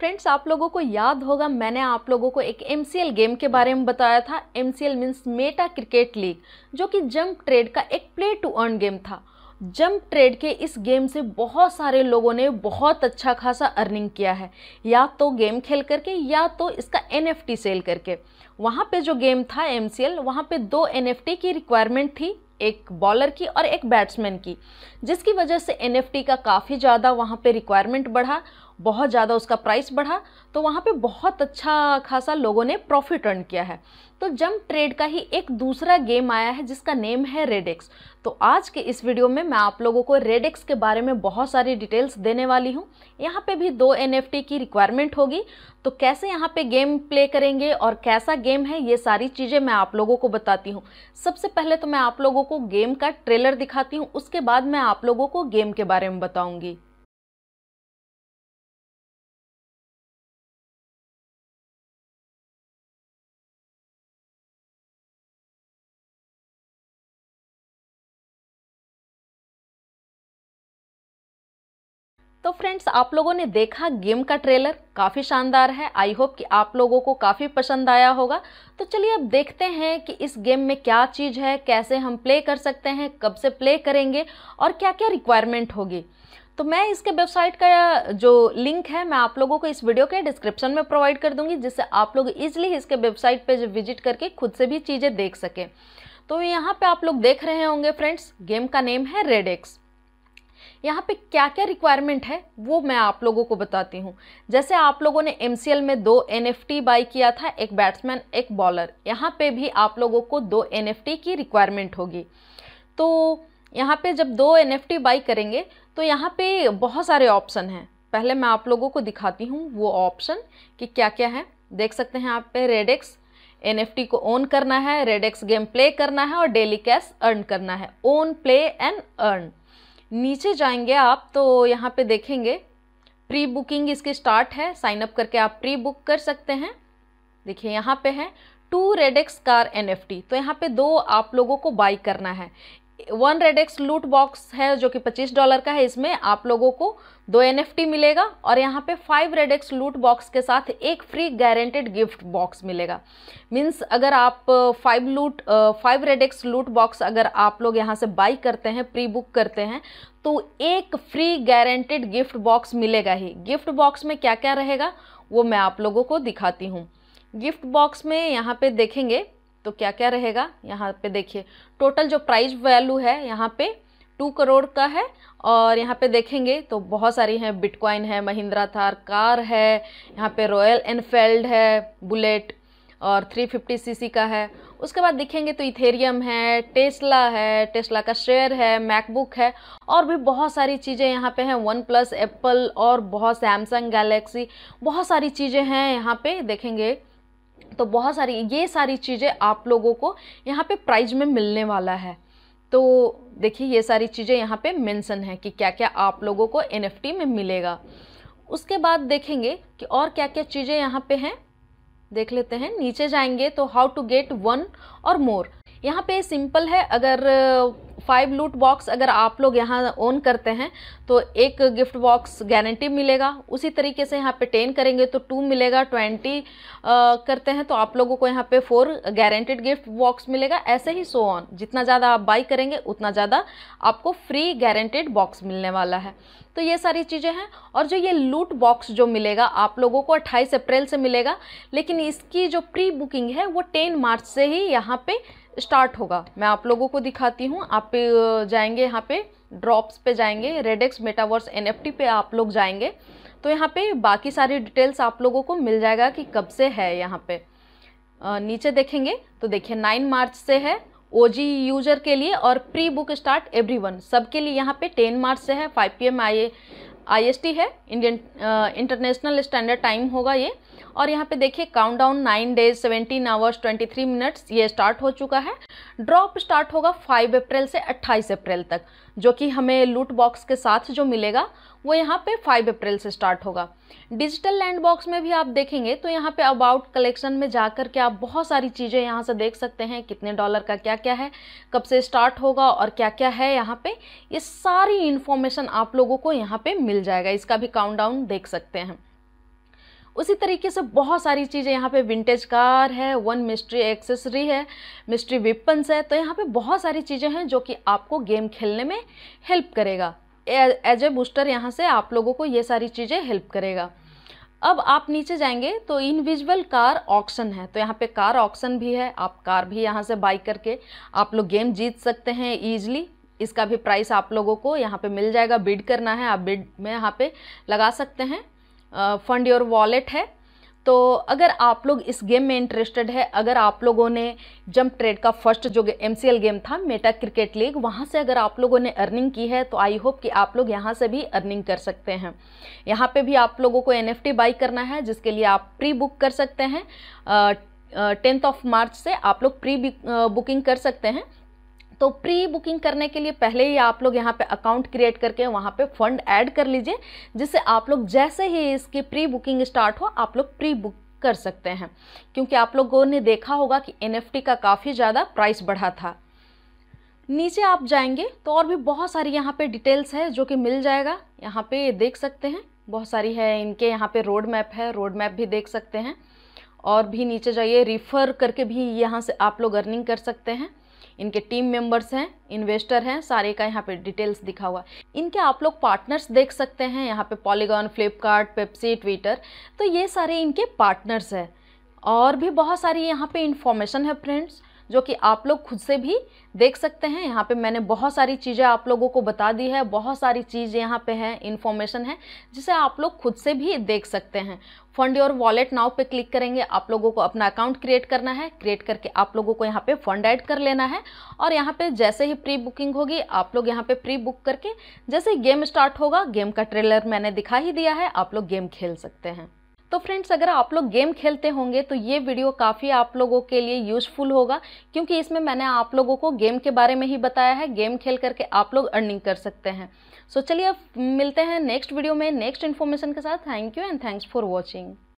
friends आप लोगों को याद होगा मैंने आप लोगों को एक एम गेम के बारे में बताया था M C means meta cricket league जो कि जंप ट्रेड का एक प्ले टू अर्न गेम था जंप ट्रेड के इस गेम से बहुत सारे लोगों ने बहुत अच्छा खासा अर्निंग किया है या तो गेम खेल करके या तो इसका एन सेल करके वहाँ पे जो गेम था एम सी एल वहाँ पर दो एन की रिक्वायरमेंट थी एक बॉलर की और एक बैट्समैन की जिसकी वजह से एन का काफ़ी ज़्यादा वहाँ पे रिक्वायरमेंट बढ़ा बहुत ज़्यादा उसका प्राइस बढ़ा तो वहाँ पे बहुत अच्छा खासा लोगों ने प्रॉफिट अर्न किया है तो जंप ट्रेड का ही एक दूसरा गेम आया है जिसका नेम है रेडेक्स तो आज के इस वीडियो में मैं आप लोगों को रेडेक्स के बारे में बहुत सारी डिटेल्स देने वाली हूँ यहाँ पे भी दो एन की रिक्वायरमेंट होगी तो कैसे यहाँ पे गेम प्ले करेंगे और कैसा गेम है ये सारी चीज़ें मैं आप लोगों को बताती हूँ सबसे पहले तो मैं आप लोगों को गेम का ट्रेलर दिखाती हूँ उसके बाद मैं आप लोगों को गेम के बारे में बताऊँगी तो फ्रेंड्स आप लोगों ने देखा गेम का ट्रेलर काफ़ी शानदार है आई होप कि आप लोगों को काफ़ी पसंद आया होगा तो चलिए अब देखते हैं कि इस गेम में क्या चीज़ है कैसे हम प्ले कर सकते हैं कब से प्ले करेंगे और क्या क्या रिक्वायरमेंट होगी तो मैं इसके वेबसाइट का जो लिंक है मैं आप लोगों को इस वीडियो के डिस्क्रिप्शन में प्रोवाइड कर दूंगी जिससे आप लोग इजीली इसके वेबसाइट पे विजिट करके खुद से भी चीज़ें देख सकें तो यहाँ पे आप लोग देख रहे होंगे फ्रेंड्स गेम का नेम है रेडेक्स यहाँ पे क्या क्या रिक्वायरमेंट है वो मैं आप लोगों को बताती हूँ जैसे आप लोगों ने एम में दो एन बाई किया था एक बैट्समैन एक बॉलर यहाँ पे भी आप लोगों को दो एन की रिक्वायरमेंट होगी तो यहाँ पे जब दो एन बाई करेंगे तो यहाँ पे बहुत सारे ऑप्शन हैं पहले मैं आप लोगों को दिखाती हूँ वो ऑप्शन कि क्या क्या है देख सकते हैं आप पे रेडेक्स एन को ओन करना है रेडेक्स गेम प्ले करना है और डेली कैश अर्न करना है ओन प्ले एंड अर्न नीचे जाएंगे आप तो यहाँ पे देखेंगे प्री बुकिंग इसकी स्टार्ट है साइन अप करके आप प्री बुक कर सकते हैं देखिए यहाँ पे है टू रेडेक्स कार एन तो यहाँ पे दो आप लोगों को बाई करना है वन रेडेक्स लूट बॉक्स है जो कि 25 डॉलर का है इसमें आप लोगों को दो एन मिलेगा और यहाँ पे फाइव रेडेक्स लूट बॉक्स के साथ एक फ्री गारंटेड गिफ्ट बॉक्स मिलेगा मीन्स अगर आप फाइव लूट फाइव रेडेक्स लूट बॉक्स अगर आप लोग यहाँ से बाई करते हैं प्री बुक करते हैं तो एक फ्री गारंटेड गिफ्ट बॉक्स मिलेगा ही गिफ्ट बॉक्स में क्या क्या रहेगा वो मैं आप लोगों को दिखाती हूँ गिफ्ट बॉक्स में यहाँ पर देखेंगे तो क्या क्या रहेगा यहाँ पे देखिए टोटल जो प्राइज वैल्यू है यहाँ पे टू करोड़ का है और यहाँ पे देखेंगे तो बहुत सारी हैं बिटकॉइन है महिंद्रा थार कार है यहाँ पे रॉयल एनफील्ड है बुलेट और 350 सीसी का है उसके बाद देखेंगे तो इथेरियम है टेस्ला है टेस्ला का शेयर है मैकबुक है और भी बहुत सारी चीज़ें यहाँ पे हैं वन प्लस एप्पल और बहुत सैमसंग गैलेक्सी बहुत सारी चीज़ें हैं यहाँ पे देखेंगे तो बहुत सारी ये सारी चीज़ें आप लोगों को यहाँ पे प्राइज में मिलने वाला है तो देखिए ये सारी चीज़ें यहाँ पे मेंशन है कि क्या क्या आप लोगों को एन में मिलेगा उसके बाद देखेंगे कि और क्या क्या चीज़ें यहाँ पे हैं देख लेते हैं नीचे जाएंगे तो हाउ टू गेट वन और मोर यहाँ पे सिंपल है अगर फाइव लूट बॉक्स अगर आप लोग यहाँ ओन करते हैं तो एक गिफ्ट बॉक्स गारंटी मिलेगा उसी तरीके से यहाँ पे टेन करेंगे तो टू मिलेगा ट्वेंटी करते हैं तो आप लोगों को यहाँ पे फोर गारंटेड गिफ्ट बॉक्स मिलेगा ऐसे ही सो ऑन जितना ज़्यादा आप बाई करेंगे उतना ज़्यादा आपको फ्री गारंटेड बॉक्स मिलने वाला है तो ये सारी चीज़ें हैं और जो ये लूट बॉक्स जो मिलेगा आप लोगों को अट्ठाईस अप्रैल से मिलेगा लेकिन इसकी जो प्री बुकिंग है वो टेन मार्च से ही यहाँ पे स्टार्ट होगा मैं आप लोगों को दिखाती हूँ आप जाएंगे यहाँ पे ड्रॉप्स पे जाएंगे रेडेक्स मेटावर्स टी पे आप लोग जाएंगे तो यहाँ पे बाकी सारी डिटेल्स आप लोगों को मिल जाएगा कि कब से है यहाँ पे नीचे देखेंगे तो देखिए नाइन मार्च से है ओ यूजर के लिए और pre book start every one सबके लिए यहाँ पे टेन मार्च से है five P M I I S T है इंडियन इंटरनेशनल स्टैंडर्ड टाइम होगा ये और यहाँ पे देखिए count down nine days seventeen hours twenty three minutes ये स्टार्ट हो चुका है ड्रॉप स्टार्ट होगा फाइव अप्रैल से अट्ठाईस अप्रैल तक जो कि हमें लूट बॉक्स के साथ जो मिलेगा वो यहाँ पे फाइव अप्रैल से स्टार्ट होगा डिजिटल लैंड बॉक्स में भी आप देखेंगे तो यहाँ पे अबाउट कलेक्शन में जा कर के आप बहुत सारी चीज़ें यहाँ से देख सकते हैं कितने डॉलर का क्या क्या है कब से स्टार्ट होगा और क्या क्या है यहाँ पे ये यह सारी इन्फॉर्मेशन आप लोगों को यहाँ पे मिल जाएगा इसका भी काउंट देख सकते हैं उसी तरीके से बहुत सारी चीज़ें यहाँ पे विंटेज कार है वन मिस्ट्री एक्सेसरी है मिस्ट्री वेपन्स है तो यहाँ पे बहुत सारी चीज़ें हैं जो कि आपको गेम खेलने में हेल्प करेगा एज ए बूस्टर यहाँ से आप लोगों को ये सारी चीज़ें हेल्प करेगा अब आप नीचे जाएंगे तो इनविजुअल कार ऑक्शन है तो यहाँ पे कार ऑक्शन भी है आप कार भी यहाँ से बाई करके आप लोग गेम जीत सकते हैं ईजली इसका भी प्राइस आप लोगों को यहाँ पे मिल जाएगा बिड करना है आप बिड में यहाँ पे लगा सकते हैं फंड योर वॉलेट है तो अगर आप लोग इस गेम में इंटरेस्टेड है अगर आप लोगों ने जंप ट्रेड का फर्स्ट जो एम गेम था मेटा क्रिकेट लीग वहाँ से अगर आप लोगों ने अर्निंग की है तो आई होप कि आप लोग यहाँ से भी अर्निंग कर सकते हैं यहाँ पे भी आप लोगों को एन बाई करना है जिसके लिए आप प्री बुक कर सकते हैं टेंथ ऑफ मार्च से आप लोग प्री बुकिंग कर सकते हैं तो प्री बुकिंग करने के लिए पहले ही आप लोग यहाँ पे अकाउंट क्रिएट करके वहाँ पे फंड ऐड कर लीजिए जिससे आप लोग जैसे ही इसकी प्री बुकिंग स्टार्ट हो आप लोग प्री बुक कर सकते हैं क्योंकि आप लोगों ने देखा होगा कि एन का काफ़ी ज़्यादा प्राइस बढ़ा था नीचे आप जाएंगे तो और भी बहुत सारी यहाँ पे डिटेल्स है जो कि मिल जाएगा यहाँ पे देख सकते हैं बहुत सारी है इनके यहाँ पे रोड मैप है रोड मैप भी देख सकते हैं और भी नीचे जाइए रिफ़र करके भी यहाँ से आप लोग अर्निंग कर सकते हैं इनके टीम मेंबर्स हैं इन्वेस्टर हैं सारे का यहाँ पे डिटेल्स दिखा हुआ इनके आप लोग पार्टनर्स देख सकते हैं यहाँ पे पॉलीगॉन फ्लिपकार्ट पेप्सी ट्विटर तो ये सारे इनके पार्टनर्स हैं और भी बहुत सारी यहाँ पे इन्फॉर्मेशन है फ्रेंड्स जो कि आप लोग खुद से भी देख सकते हैं यहाँ पे मैंने बहुत सारी चीज़ें आप लोगों को बता दी है बहुत सारी चीज़ यहाँ पे है इन्फॉर्मेशन है जिसे आप लोग खुद से भी देख सकते हैं फंड योर वॉलेट नाउ पे क्लिक करेंगे आप लोगों को अपना अकाउंट क्रिएट करना है क्रिएट करके आप लोगों को यहाँ पे फंड ऐड कर लेना है और यहाँ पे जैसे ही प्री बुकिंग होगी आप लोग यहाँ पे प्री बुक करके जैसे गेम स्टार्ट होगा गेम का ट्रेलर मैंने दिखा ही दिया है आप लोग गेम खेल सकते हैं तो फ्रेंड्स अगर आप लोग गेम खेलते होंगे तो ये वीडियो काफ़ी आप लोगों के लिए यूजफुल होगा क्योंकि इसमें मैंने आप लोगों को गेम के बारे में ही बताया है गेम खेल करके आप लोग अर्निंग कर सकते हैं सो so, चलिए अब मिलते हैं नेक्स्ट वीडियो में नेक्स्ट इन्फॉर्मेशन के साथ thank you and thanks for watching